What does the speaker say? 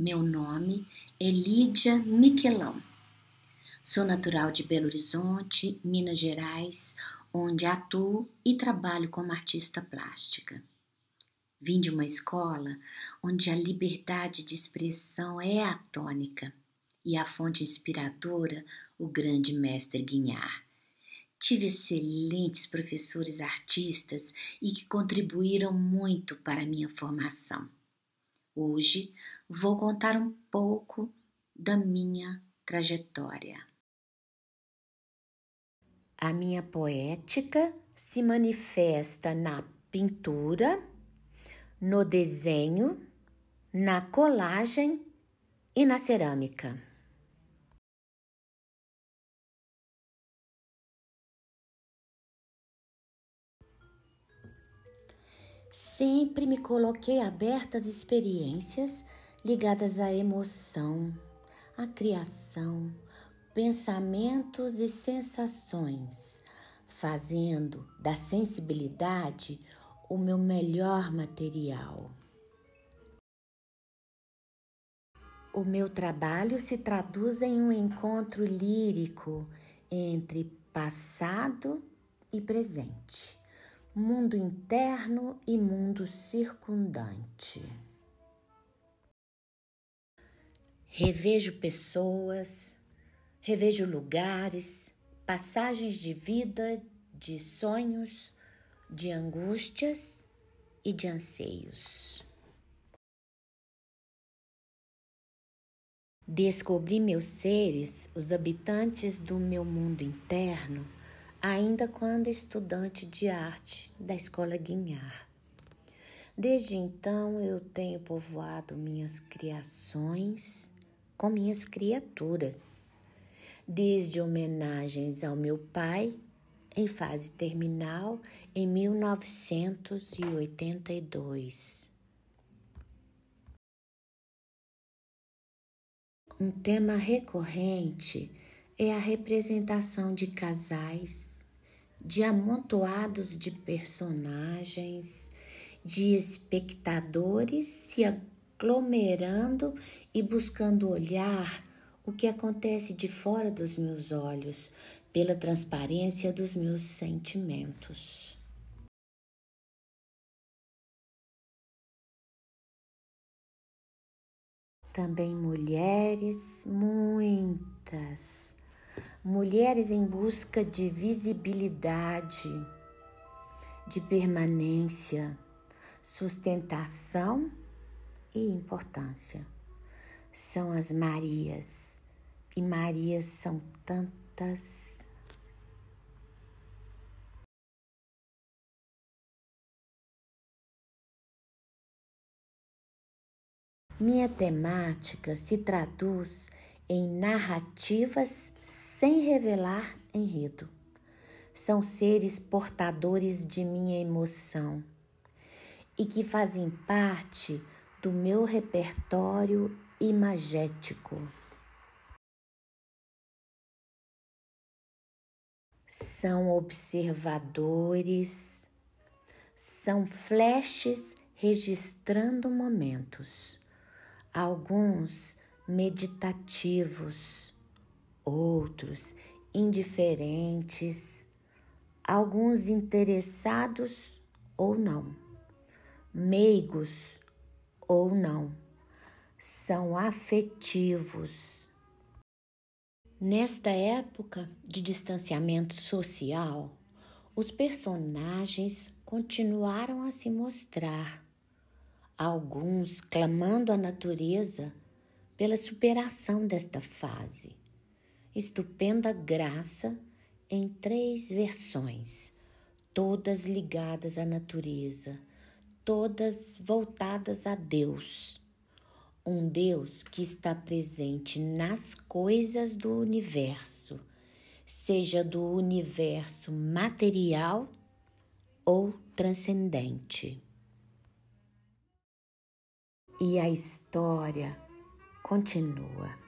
Meu nome é Lídia Miquelão. Sou natural de Belo Horizonte, Minas Gerais, onde atuo e trabalho como artista plástica. Vim de uma escola onde a liberdade de expressão é a tônica e a fonte inspiradora, o grande mestre Guinhar. Tive excelentes professores artistas e que contribuíram muito para a minha formação. Hoje vou contar um pouco da minha trajetória. A minha poética se manifesta na pintura, no desenho, na colagem e na cerâmica. Sempre me coloquei aberta às experiências ligadas à emoção, à criação, pensamentos e sensações, fazendo da sensibilidade o meu melhor material. O meu trabalho se traduz em um encontro lírico entre passado e presente, mundo interno e mundo circundante. Revejo pessoas, revejo lugares, passagens de vida, de sonhos, de angústias e de anseios. Descobri meus seres, os habitantes do meu mundo interno, ainda quando estudante de arte da escola Guinhar. Desde então eu tenho povoado minhas criações com minhas criaturas, desde homenagens ao meu pai, em fase terminal, em 1982. Um tema recorrente é a representação de casais, de amontoados de personagens, de espectadores se aglomerando e buscando olhar o que acontece de fora dos meus olhos, pela transparência dos meus sentimentos. Também mulheres, muitas, mulheres em busca de visibilidade, de permanência, sustentação e importância. São as Marias, e Marias são tantas. Minha temática se traduz em narrativas sem revelar enredo. São seres portadores de minha emoção e que fazem parte do meu repertório imagético. São observadores, são flashes registrando momentos, alguns meditativos, outros indiferentes, alguns interessados ou não, meigos ou não, são afetivos. Nesta época de distanciamento social, os personagens continuaram a se mostrar, alguns clamando à natureza pela superação desta fase. Estupenda graça em três versões, todas ligadas à natureza todas voltadas a Deus, um Deus que está presente nas coisas do universo, seja do universo material ou transcendente. E a história continua.